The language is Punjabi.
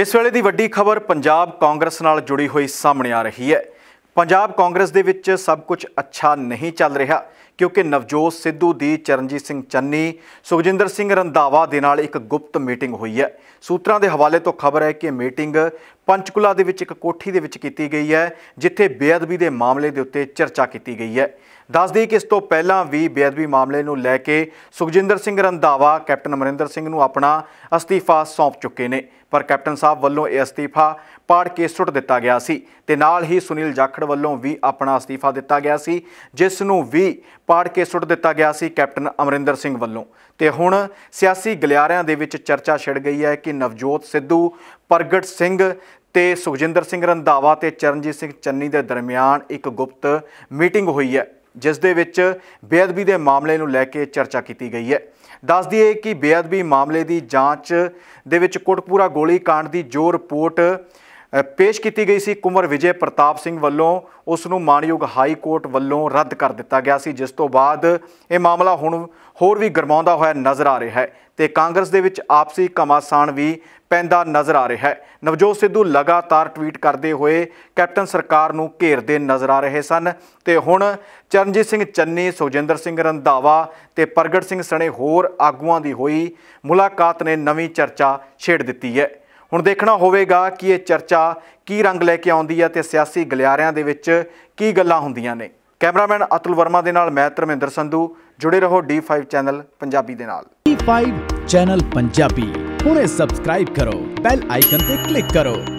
ਇਸ ਵੇਲੇ ਦੀ ਵੱਡੀ ਖਬਰ ਪੰਜਾਬ ਕਾਂਗਰਸ ਨਾਲ ਜੁੜੀ ਹੋਈ ਸਾਹਮਣੇ ਆ ਰਹੀ ਹੈ ਪੰਜਾਬ ਕਾਂਗਰਸ ਦੇ ਵਿੱਚ ਸਭ ਕੁਝ ਅੱਛਾ ਨਹੀਂ ਚੱਲ ਰਿਹਾ ਕਿਉਂਕਿ ਨਵਜੋਤ ਸਿੱਧੂ ਦੀ ਚਰਨਜੀਤ ਸਿੰਘ ਚੰਨੀ ਸੁਖਜਿੰਦਰ ਸਿੰਘ ਰੰਧਾਵਾ ਦੇ ਨਾਲ ਇੱਕ ਗੁਪਤ ਮੀਟਿੰਗ ਹੋਈ ਹੈ ਸੂਤਰਾਂ ਦੇ ਹਵਾਲੇ ਤੋਂ ਖਬਰ ਹੈ ਕਿ ਮੀਟਿੰਗ ਪੰਚਕੁਲਾ ਦੇ ਵਿੱਚ ਇੱਕ ਕੋਠੀ ਦੇ ਵਿੱਚ ਕੀਤੀ ਗਈ ਹੈ ਜਿੱਥੇ ਬੇਅਦਬੀ ਦੇ ਮਾਮਲੇ ਦੇ ਉੱਤੇ ਚਰਚਾ ਕੀਤੀ ਗਈ ਹੈ ਦੱਸ ਦਈਏ ਕਿ ਇਸ ਤੋਂ ਪਹਿਲਾਂ ਵੀ ਬੇਅਦਬੀ ਮਾਮਲੇ ਨੂੰ ਲੈ ਕੇ ਸੁਖਜਿੰਦਰ ਸਿੰਘ ਰੰਧਾਵਾ ਕੈਪਟਨ ਅਮਰਿੰਦਰ ਸਿੰਘ ਨੂੰ ਆਪਣਾ ਅਸਤੀਫਾ ਸੌਂਪ ਚੁੱਕੇ ਨੇ ਪਰ ਕੈਪਟਨ ਸਾਹਿਬ ਵੱਲੋਂ ਇਹ ਅਸਤੀਫਾ ਪਾੜ ਕੇ ਸੁੱਟ ਦਿੱਤਾ ਗਿਆ ਸੀ ਤੇ ਨਾਲ ਹੀ ਸੁਨੀਲ ਜਾਖੜ ਵੱਲੋਂ ਵੀ ਆਪਣਾ ਅਸਤੀਫਾ ਦਿੱਤਾ ਗਿਆ ਸੀ ਜਿਸ ਨੂੰ ਵੀ ਪਾੜ ਕੇ ਸੁੱਟ ਦਿੱਤਾ ਗਿਆ ਸੀ ਕੈਪਟਨ ਅਮਰਿੰਦਰ ਸਿੰਘ ਵੱਲੋਂ ਤੇ ਹੁਣ ਸਿਆਸੀ ਗਲਿਆਰਿਆਂ ਦੇ ਵਿੱਚ ਚਰਚਾ ਛਿੜ ਗਈ ਹੈ ਕਿ ਨਵਜੋਤ ਸਿੱਧੂ ਪ੍ਰਗਟ ਸਿੰਘ ਤੇ ਸੁਖਜਿੰਦਰ ਸਿੰਘ ਰੰਧਾਵਾ ਤੇ ਚਰਨਜੀਤ ਸਿੰਘ ਚੰਨੀ ਦੇ ਦਰਮਿਆਨ ਇੱਕ ਗੁਪਤ ਮੀਟਿੰਗ ਹੋਈ ਹੈ ਜਿਸ ਦੇ ਵਿੱਚ ਬੇਅਦਬੀ ਦੇ ਮਾਮਲੇ ਨੂੰ ਲੈ ਕੇ ਚਰਚਾ ਕੀਤੀ ਗਈ ਹੈ ਦੱਸ ਦਈਏ ਕਿ ਬੇਅਦਬੀ ਮਾਮਲੇ ਦੀ ਜਾਂਚ ਦੇ ਵਿੱਚ ਕੋਟਪੂਰਾ ਗੋਲੀ ਕਾਂਡ ਦੀ ਜੋ ਰਿਪੋਰਟ ਪੇਸ਼ ਕੀਤੀ ਗਈ ਸੀ ਕੁਮਰ ਵਿਜੇ ਪ੍ਰਤਾਪ ਸਿੰਘ ਵੱਲੋਂ ਉਸ ਨੂੰ ਮਾਨਯੋਗ ਹਾਈ ਕੋਰਟ ਵੱਲੋਂ ਰੱਦ ਕਰ ਦਿੱਤਾ ਗਿਆ ਸੀ ਜਿਸ ਤੋਂ ਬਾਅਦ ਇਹ ਮਾਮਲਾ ਹੁਣ ਹੋਰ ਵੀ ਗਰਮਾਉਂਦਾ ਹੋਇਆ ਨਜ਼ਰ ਆ ਰਿਹਾ ਹੈ ਤੇ ਕਾਂਗਰਸ ਦੇ ਵਿੱਚ ਆਪਸੀ ਕਮਾਸਾਨ ਵੀ ਪੈਂਦਾ ਨਜ਼ਰ ਆ ਰਿਹਾ ਹੈ ਨਵਜੋਤ ਸਿੱਧੂ ਲਗਾਤਾਰ ਟਵੀਟ ਕਰਦੇ ਹੋਏ ਕੈਪਟਨ ਸਰਕਾਰ ਨੂੰ ਘੇਰਦੇ ਨਜ਼ਰ ਆ ਰਹੇ ਸਨ ਤੇ ਹੁਣ ਚਰਨਜੀਤ ਸਿੰਘ ਚੰਨੀ ਸੁਜਿੰਦਰ ਸਿੰਘ ਰੰਧਾਵਾ ਤੇ ਪ੍ਰਗਟ ਸਿੰਘ ਸਣੇ ਹੋਰ ਆਗੂਆਂ ਦੀ ਹੋਈ ਮੁਲਾਕਾਤ ਨੇ ਨਵੀਂ ਚਰਚਾ ਛੇੜ ਦਿੱਤੀ ਹੈ ਹੁਣ ਦੇਖਣਾ ਹੋਵੇਗਾ ਕਿ ਇਹ ਚਰਚਾ ਕੀ ਰੰਗ ਲੈ ਕੇ ਆਉਂਦੀ ਹੈ ਤੇ ਸਿਆਸੀ ਗਲਿਆਰਿਆਂ ਦੇ ਵਿੱਚ ਕੀ ਗੱਲਾਂ ਹੁੰਦੀਆਂ ਨੇ ਕੈਮਰਾਮੈਨ ਅਤੁਲ ਵਰਮਾ ਦੇ ਨਾਲ ਮੈਂ ਧਰਮਿੰਦਰ ਸੰਧੂ ਜੁੜੇ ਰਹੋ D5 ਚੈਨਲ ਪੰਜਾਬੀ ਦੇ ਨਾਲ D5 ਚੈਨਲ ਪੰਜਾਬੀ ਹੁਣੇ ਸਬਸਕ੍ਰਾਈਬ ਕਰੋ ਬੈਲ ਆਈਕਨ ਤੇ ਕਲਿੱਕ ਕਰੋ